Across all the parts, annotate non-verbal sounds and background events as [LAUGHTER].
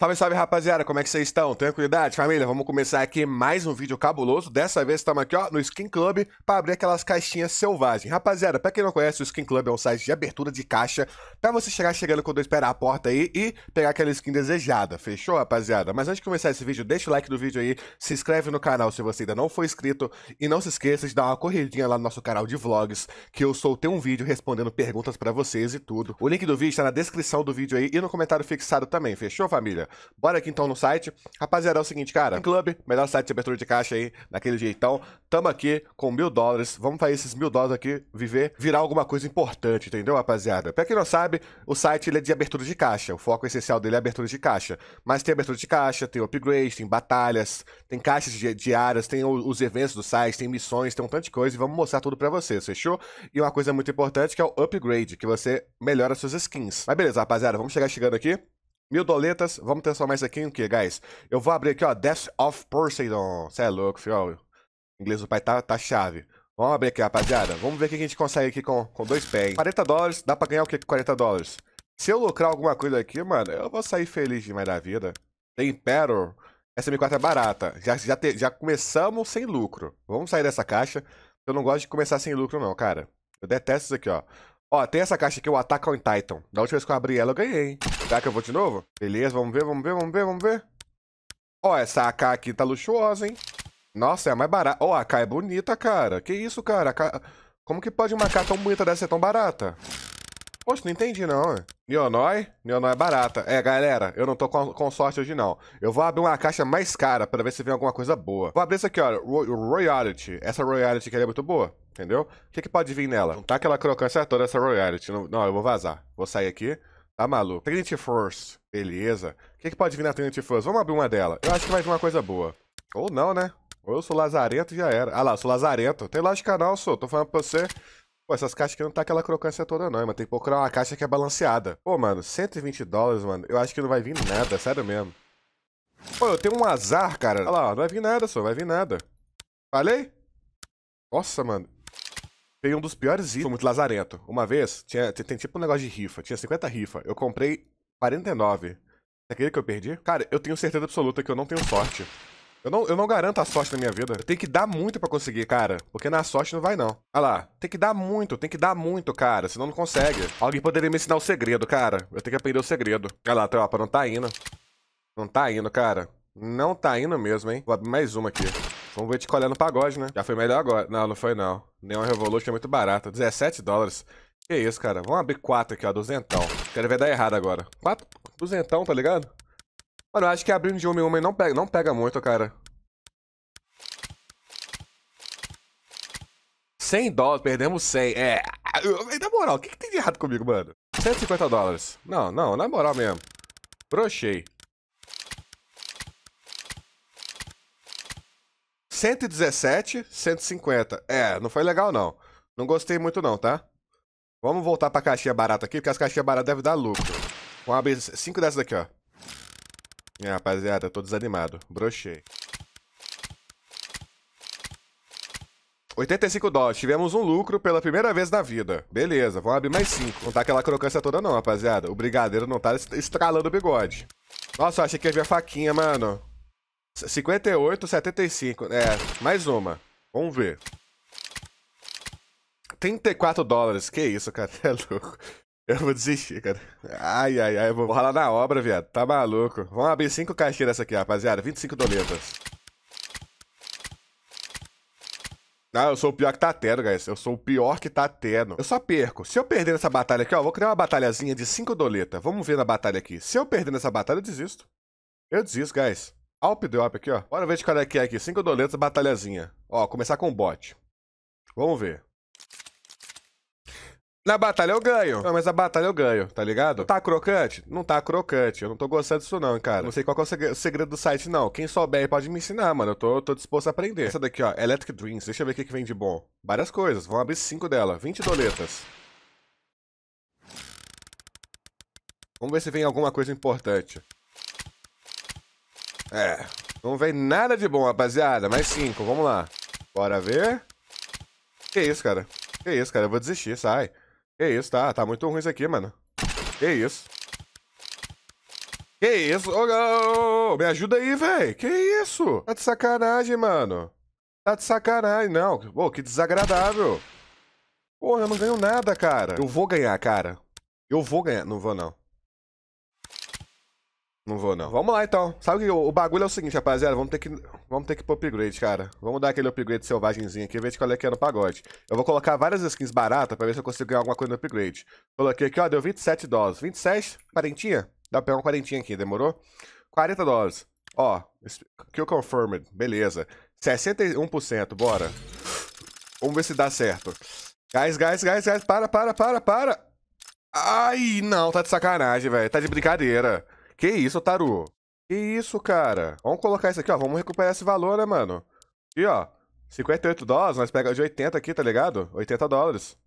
Salve, salve, rapaziada, como é que vocês estão? Tranquilidade, família? Vamos começar aqui mais um vídeo cabuloso. Dessa vez estamos aqui, ó, no Skin Club para abrir aquelas caixinhas selvagens. Rapaziada, para quem não conhece, o Skin Club é um site de abertura de caixa para você chegar chegando quando eu esperar a porta aí e pegar aquela skin desejada. Fechou, rapaziada? Mas antes de começar esse vídeo, deixa o like do vídeo aí, se inscreve no canal se você ainda não for inscrito e não se esqueça de dar uma corridinha lá no nosso canal de vlogs, que eu soltei um vídeo respondendo perguntas para vocês e tudo. O link do vídeo está na descrição do vídeo aí e no comentário fixado também. Fechou, família? Bora aqui então no site. Rapaziada, é o seguinte, cara. Club, melhor site de abertura de caixa aí, daquele jeitão. Tamo aqui com mil dólares. Vamos fazer esses mil dólares aqui viver, virar alguma coisa importante, entendeu, rapaziada? Pra quem não sabe, o site ele é de abertura de caixa. O foco essencial dele é abertura de caixa. Mas tem abertura de caixa, tem upgrade, tem batalhas, tem caixas diárias, tem os eventos do site, tem missões, tem um tanto de coisa. E vamos mostrar tudo pra vocês, fechou? E uma coisa muito importante que é o upgrade, que você melhora suas skins. Mas beleza, rapaziada, vamos chegar chegando aqui. Mil doletas, vamos transformar isso aqui em o que, guys? Eu vou abrir aqui, ó, Death of Poseidon. Cê é louco, fio. O inglês do pai tá, tá chave. Vamos abrir aqui, rapaziada. Vamos ver o que a gente consegue aqui com, com dois pés, 40 dólares, dá pra ganhar o que com 40 dólares? Se eu lucrar alguma coisa aqui, mano, eu vou sair feliz demais da vida. Tem Impero. Essa M4 é barata. Já, já, te, já começamos sem lucro. Vamos sair dessa caixa. Eu não gosto de começar sem lucro, não, cara. Eu detesto isso aqui, ó. Ó, tem essa caixa aqui, o Attack on Titan. Da última vez que eu abri ela, eu ganhei, hein? Será que eu vou de novo? Beleza, vamos ver, vamos ver, vamos ver, vamos ver. Ó, essa AK aqui tá luxuosa, hein? Nossa, é a mais barata. Ó, a AK é bonita, cara. Que isso, cara? AK... Como que pode uma AK tão bonita dessa ser tão barata? Poxa, não entendi não, Neonói? Neonói é barata. É, galera, eu não tô com, com sorte hoje não. Eu vou abrir uma caixa mais cara pra ver se vem alguma coisa boa. Vou abrir essa aqui, ó. Royalty. Essa Royalty aqui é muito boa. Entendeu? O que, que pode vir nela? Não tá aquela crocância toda, essa royalty. Não, não, eu vou vazar. Vou sair aqui. Tá maluco. Trinity Force. Beleza. O que, que pode vir na Trinity Force? Vamos abrir uma dela. Eu acho que vai vir uma coisa boa. Ou não, né? Ou eu sou lazarento já era. Ah lá, eu sou lazarento. Tem lógica não, sou. Tô falando pra você. Pô, essas caixas aqui não tá aquela crocância toda não, mano. Tem que procurar uma caixa que é balanceada. Pô, mano, 120 dólares, mano. Eu acho que não vai vir nada, sério mesmo. Pô, eu tenho um azar, cara. Olha lá, não vai vir nada, só. Vai vir nada. Falei? Nossa, mano. Peguei um dos piores itens, muito lazarento. Uma vez, tinha, tem, tem tipo um negócio de rifa, tinha 50 rifa. Eu comprei 49. Aquele que eu perdi? Cara, eu tenho certeza absoluta que eu não tenho sorte. Eu não, eu não garanto a sorte na minha vida. Eu tenho que dar muito para conseguir, cara. Porque na sorte não vai, não. Olha lá. Tem que dar muito, tem que dar muito, cara. Senão não consegue. Alguém poderia me ensinar o segredo, cara. Eu tenho que aprender o segredo. Olha lá, tropa. não tá indo. Não tá indo, cara. Não tá indo mesmo, hein? Vou abrir mais uma aqui. Vamos ver te colher no pagode, né? Já foi melhor agora. Não, não foi não. Neon Revolution é muito barata. 17 dólares. Que isso, cara. Vamos abrir 4 aqui, ó. Duzentão. Quero ver dar errado agora. 4? Duzentão, tá ligado? Mano, eu acho que abrindo de uma em uma não pega, não pega muito, cara. 100 dólares, perdemos 100. É. Na moral, o que, que tem de errado comigo, mano? 150 dólares. Não, não, na moral mesmo. Brochei. 117, 150. É, não foi legal não. Não gostei muito não, tá? Vamos voltar pra caixinha barata aqui, porque as caixinhas baratas devem dar lucro. Vamos abrir cinco dessas daqui, ó. É, rapaziada, eu tô desanimado. Brochei. 85 dólares. Tivemos um lucro pela primeira vez na vida. Beleza, vamos abrir mais 5. Não tá aquela crocância toda não, rapaziada. O brigadeiro não tá estralando o bigode. Nossa, achei que ia a faquinha, mano. 58, 75. É, mais uma. Vamos ver. 34 dólares. Que isso, cara. [LAUGHS] É louco. Eu vou desistir, cara. Ai, ai, ai. Eu vou ralar na obra, viado. Tá maluco. Vamos abrir cinco caixinhas dessa aqui, rapaziada. 25 doletas. Ah, eu sou o pior que tá tendo, guys. Eu sou o pior que tá tendo. Eu só perco. Se eu perder nessa batalha aqui, ó, vou criar uma batalhazinha de 5 doletas. Vamos ver na batalha aqui. Se eu perder nessa batalha, eu desisto. Eu desisto, guys. Alp drop aqui, ó. Bora ver de qual é que é aqui. Cinco doletas, batalhazinha. Ó, começar com o bot. Vamos ver. Na batalha eu ganho. Não, mas a batalha eu ganho, tá ligado? Tá crocante? Não tá crocante. Eu não tô gostando disso não, cara. Não sei qual é o segredo do site, não. Quem souber pode me ensinar, mano. Eu tô, tô disposto a aprender. Essa daqui, ó. Electric Dreams. Deixa eu ver o que, que vem de bom. Várias coisas. Vamos abrir cinco dela. 20 doletas. Vamos ver se vem alguma coisa importante. É, não vem nada de bom, rapaziada. Mais cinco, vamos lá. Bora ver. Que isso, cara. Que isso, cara. Eu vou desistir, sai. Que isso, tá. Tá muito ruim isso aqui, mano. Que isso. Que isso? Oh, oh, me ajuda aí, velho. Que isso? Tá de sacanagem, mano. Tá de sacanagem. Não, pô, oh, que desagradável. Porra, eu não ganho nada, cara. Eu vou ganhar, cara. Eu vou ganhar. Não vou, não. Não vou, não. Vamos lá, então. Sabe que o, bagulho é o seguinte, rapaziada. Vamos ter que, vamos ter que ir pro upgrade, cara. Vamos dar aquele upgrade selvagenzinho aqui e ver de qual é que é no pagode. Eu vou colocar várias skins baratas pra ver se eu consigo ganhar alguma coisa no upgrade. Coloquei aqui, ó. Deu 27 dólares. 27? Quarentinha? Dá pra pegar uma quarentinha aqui, demorou? 40 dólares. Ó. Kill confirmed. Beleza. 61%. Bora. Vamos ver se dá certo. Gás, gás, gás, gás. Para, para, para, para. Ai, não. Tá de sacanagem, velho. Tá de brincadeira. Que isso, Taru? Que isso, cara? Vamos colocar isso aqui, ó. Vamos recuperar esse valor, né, mano? E, ó. 58 dólares, nós pegamos de 80 aqui, tá ligado? 80 dólares.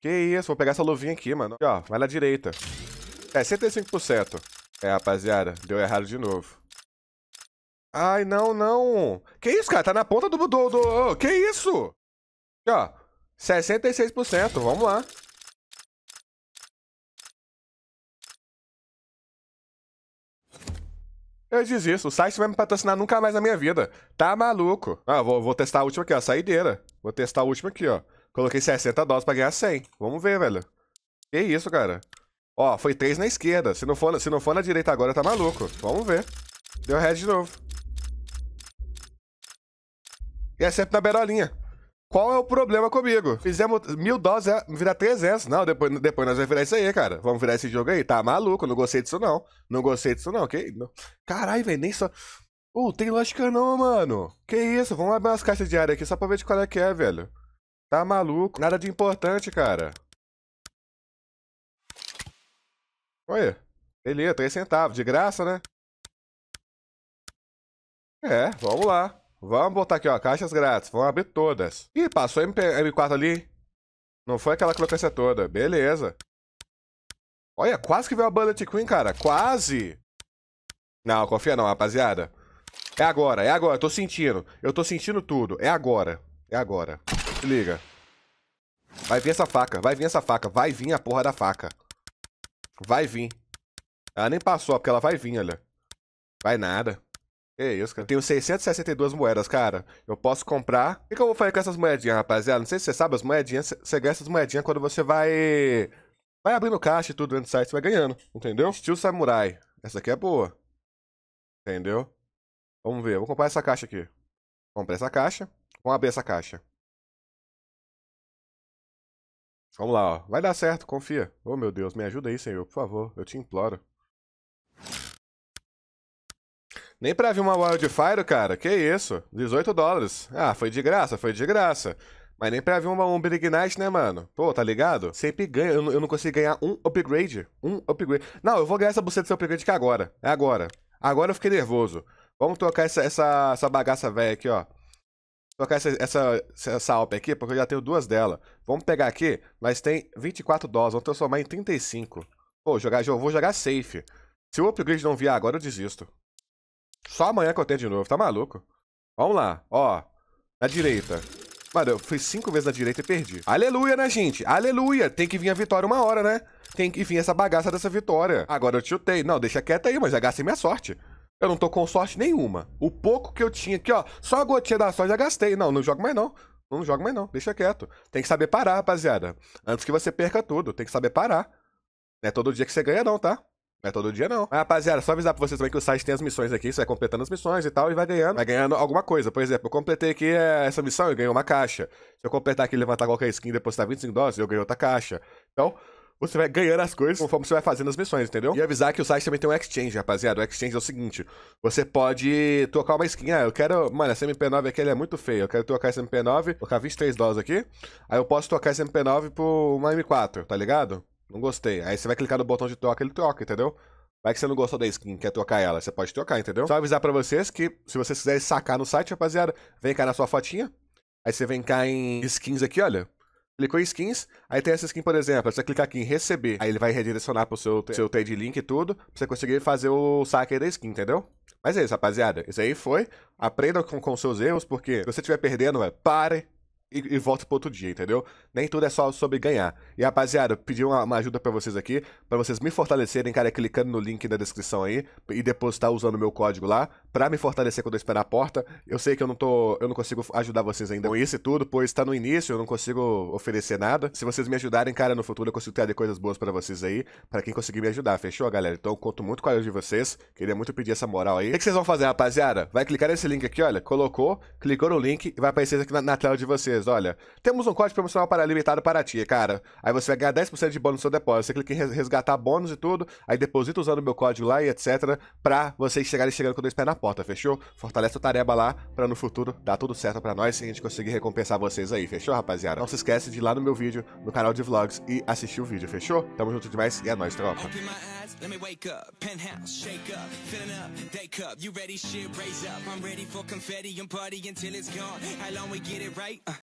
Que isso, vou pegar essa luvinha aqui, mano. Aqui, ó, vai na direita. É, 75%. É, rapaziada, deu errado de novo. Ai, não, não. Que isso, cara? Tá na ponta do... do, do... Que isso? E, ó, 66%, vamos lá. Eu desisto. O site vai me patrocinar nunca mais na minha vida. Tá maluco. Ah, vou, vou testar a última aqui, ó. Saideira. Vou testar a última aqui, ó. Coloquei 60 dólares pra ganhar 100. Vamos ver, velho. Que isso, cara. Ó, foi 3 na esquerda. Se não for, se não for na direita agora, tá maluco. Vamos ver. Deu red de novo. E é sempre na berolinha. Qual é o problema comigo? Fizemos mil doses, é, virar 300. Não, depois, depois nós vamos virar isso aí, cara. Vamos virar esse jogo aí. Tá maluco, não gostei disso não. Não gostei disso não, ok? Caralho, velho, nem só... Pô, uh, tem lógica não, mano. Que isso, vamos abrir umas caixas de área aqui só pra ver de qual é que é, velho. Tá maluco, nada de importante, cara. Olha, beleza, 3 centavos, de graça, né? É, vamos lá. Vamos botar aqui, ó. Caixas grátis. Vamos abrir todas. Ih, passou MP, M4 ali. Não foi aquela crocância toda. Beleza. Olha, quase que veio a Bullet Queen, cara. Quase. Não, confia não, rapaziada. É agora, é agora. Eu tô sentindo. Eu tô sentindo tudo. É agora. É agora. Se liga. Vai vir essa faca. Vai vir essa faca. Vai vir a porra da faca. Vai vir. Ela nem passou, porque ela vai vir, olha. Vai nada. É isso, cara. Eu tenho 662 moedas, cara. Eu posso comprar. O que, eu vou fazer com essas moedinhas, rapaziada? Não sei se você sabe, as moedinhas, você ganha essas moedinhas quando você vai. Vai abrindo caixa e tudo dentro do site, você vai ganhando, entendeu? Estilo samurai. Essa aqui é boa. Entendeu? Vamos ver, vou comprar essa caixa aqui. Comprei essa caixa. Vamos abrir essa caixa. Vamos lá, ó. Vai dar certo, confia. Oh, meu Deus, me ajuda aí, senhor, por favor. Eu te imploro. Nem pra vir uma Wildfire, cara. Que isso? 18 dólares. Ah, foi de graça, foi de graça. Mas nem pra vir uma, um Big Night, né, mano? Pô, tá ligado? Sempre ganha. Eu, eu não consigo ganhar um upgrade. Um upgrade. Não, eu vou ganhar essa buceta de seu upgrade aqui agora. É agora. Agora eu fiquei nervoso. Vamos trocar essa, essa, essa bagaça velha aqui, ó. Trocar essa, essa, essa Alp aqui, porque eu já tenho duas dela. Vamos pegar aqui, mas tem 24 dólares. Vamos transformar em 35. Pô, jogar, vou jogar safe. Se o upgrade não vier agora, eu desisto. Só amanhã que eu tenho de novo, tá maluco? Vamos lá, ó. Na direita. Mano, eu fui cinco vezes na direita e perdi. Aleluia, né, gente? Aleluia! Tem que vir a vitória uma hora, né? Tem que vir essa bagaça dessa vitória. Agora eu tiltei. Não, deixa quieto aí, mas já gastei minha sorte. Eu não tô com sorte nenhuma. O pouco que eu tinha aqui, ó, só a gotinha da sorte já gastei. Não, não jogo mais não. Não jogo mais não, deixa quieto. Tem que saber parar, rapaziada. Antes que você perca tudo, tem que saber parar. Não é todo dia que você ganha não, tá? Não é todo dia, não. Mas, rapaziada, só avisar pra vocês também que o site tem as missões aqui. Você vai completando as missões e tal e vai ganhando. Vai ganhando alguma coisa. Por exemplo, eu completei aqui é, essa missão e ganhei uma caixa. Se eu completar aqui levantar qualquer skin e depositar 25 dólares, eu ganhei outra caixa. Então, você vai ganhando as coisas conforme você vai fazendo as missões, entendeu? E avisar que o site também tem um exchange, rapaziada. O exchange é o seguinte: você pode trocar uma skin. Ah, eu quero. Mano, essa MP9 aqui é muito feia. Eu quero trocar essa MP9, colocar 23 dólares aqui. Aí eu posso trocar essa MP9 por uma M4, tá ligado? Não gostei. Aí você vai clicar no botão de troca, ele troca, entendeu? Vai que você não gostou da skin, quer trocar ela, você pode trocar, entendeu? Só avisar pra vocês que se vocês quiserem sacar no site, rapaziada, vem cá na sua fotinha. Aí você vem cá em skins aqui, olha. Clicou em skins, aí tem essa skin, por exemplo, você clicar aqui em receber, aí ele vai redirecionar pro seu, seu trade link e tudo, pra você conseguir fazer o saque aí da skin, entendeu? Mas é isso, rapaziada. Isso aí foi. Aprenda com, com seus erros, porque se você estiver perdendo, é pare, e, e volto pro outro dia, entendeu? Nem tudo é só sobre ganhar. E rapaziada, pedi uma, uma ajuda para vocês aqui, para vocês me fortalecerem, cara, clicando no link da descrição aí e depositar usando o meu código lá, para me fortalecer quando eu esperar a porta. Eu sei que eu não tô, eu não consigo ajudar vocês ainda com isso e tudo, pois tá no início, eu não consigo oferecer nada. Se vocês me ajudarem, cara, no futuro eu consigo trazer coisas boas para vocês aí, para quem conseguir me ajudar, fechou, galera? Então eu conto muito com a ajuda de vocês, queria muito pedir essa moral aí. O que, que vocês vão fazer, rapaziada? Vai clicar nesse link aqui, olha, colocou, clicou no link e vai aparecer aqui na, na tela de vocês olha, temos um código promocional para limitado para ti, cara. Aí você vai ganhar 10% de bônus no seu depósito. Você clica em resgatar bônus e tudo, aí deposita usando o meu código lá e etc. Pra vocês chegarem chegando com dois pés na porta, fechou? Fortalece a tarefa lá pra no futuro dar tudo certo pra nós e a gente conseguir recompensar vocês aí, fechou, rapaziada? Não se esquece de ir lá no meu vídeo, no canal de vlogs e assistir o vídeo, fechou? Tamo junto demais e é nóis, tropa. Let me wake up, penthouse, shake up, filling up, day cup. You ready? Shit, raise up. I'm ready for confetti and party until it's gone. How long we get it right? Uh.